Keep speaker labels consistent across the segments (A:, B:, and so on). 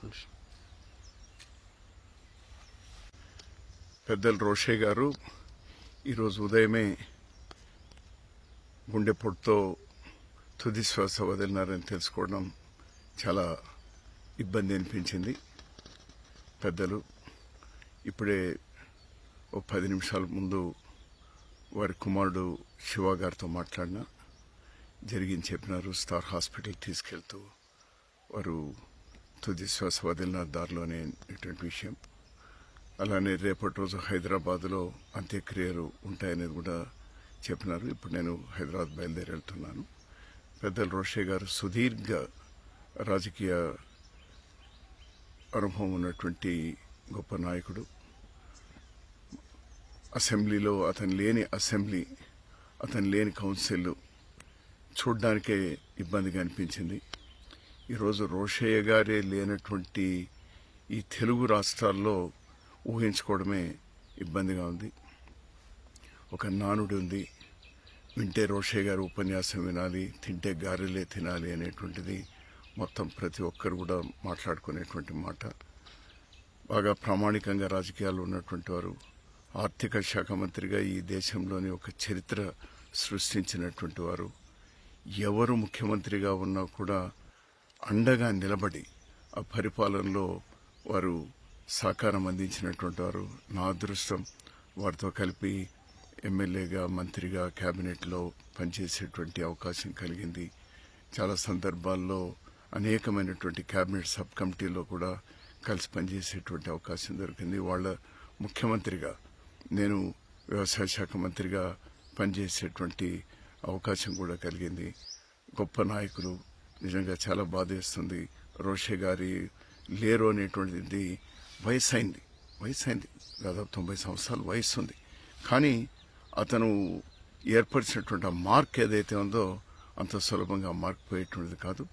A: చెప్పండి పెద్దలు రోషే గారు ఈరోజు ఉదయమే గుండెపోటుతో తుది శ్వాస వదిలినారని తెలుసుకోవడం చాలా ఇబ్బంది అనిపించింది పెద్దలు ఇప్పుడే ఓ పది నిమిషాల ముందు వారి కుమారుడు శివ గారితో మాట్లాడిన జరిగింది చెప్పినారు స్టార్ హాస్పిటల్ తీసుకెళ్తూ వారు తుది శ్వాస వదిలిన దారిలోనే ఇటువంటి విషయం అలానే రేపటి రోజు హైదరాబాద్లో అంత్యక్రియలు ఉంటాయనేది కూడా చెప్పినారు ఇప్పుడు నేను హైదరాబాద్ బయలుదేరి వెళ్తున్నాను పెద్దలు రోషే గారు సుదీర్ఘ రాజకీయ అనుభవం ఉన్నటువంటి గొప్ప నాయకుడు అసెంబ్లీలో అతను లేని అసెంబ్లీ అతను లేని కౌన్సిల్ చూడడానికే ఇబ్బందిగా అనిపించింది ఈరోజు రోషయ్య గారే లేనటువంటి ఈ తెలుగు రాష్ట్రాల్లో ఊహించుకోవడమే ఇబ్బందిగా ఉంది ఒక నానుడు ఉంది వింటే రోషయ్య గారు ఉపన్యాసం వినాలి తింటే గారెలే తినాలి అనేటువంటిది మొత్తం ప్రతి ఒక్కరు కూడా మాట్లాడుకునేటువంటి మాట బాగా ప్రామాణికంగా రాజకీయాలు ఉన్నటువంటి వారు ఆర్థిక శాఖ మంత్రిగా ఈ దేశంలోని ఒక చరిత్ర సృష్టించినటువంటి వారు ఎవరు ముఖ్యమంత్రిగా ఉన్నా కూడా అండగా నిలబడి ఆ పరిపాలనలో వారు సహకారం అందించినటువంటి వారు నా అదృష్టం వారితో కలిపి ఎమ్మెల్యేగా మంత్రిగా క్యాబినెట్లో పనిచేసేటువంటి అవకాశం కలిగింది చాలా సందర్భాల్లో అనేకమైనటువంటి క్యాబినెట్ సబ్ కమిటీలో కూడా కలిసి పనిచేసేటువంటి అవకాశం దొరికింది వాళ్ళ ముఖ్యమంత్రిగా నేను వ్యవసాయ శాఖ మంత్రిగా పనిచేసేటువంటి అవకాశం కూడా కలిగింది గొప్ప నాయకులు నిజంగా చాలా బాధేస్తుంది రోషే గారి లేరు అనేటువంటిది వయసు అయింది వయసు అయింది దాదాపు తొంభై సంవత్సరాలు వయసు ఉంది కానీ అతను ఏర్పరిచినటువంటి ఆ మార్క్ ఏదైతే ఉందో అంత సులభంగా మార్క్ పోయేటువంటిది కాదు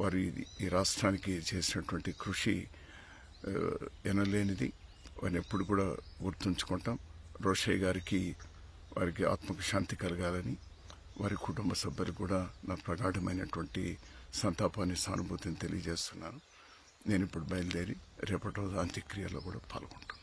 A: వారు ఈ రాష్ట్రానికి చేసినటువంటి కృషి ఎనలేనిది వారిని ఎప్పుడు కూడా గుర్తుంచుకుంటాం రోషయ్య గారికి వారికి ఆత్మకు శాంతి కలగాలని వారి కుటుంబ సభ్యులు కూడా నా ప్రగాఢమైనటువంటి సంతాపాన్ని సానుభూతిని తెలియజేస్తున్నాను నేను ఇప్పుడు బయలుదేరి రేపటి రోజు అంత్యక్రియలో కూడా పాల్గొంటాను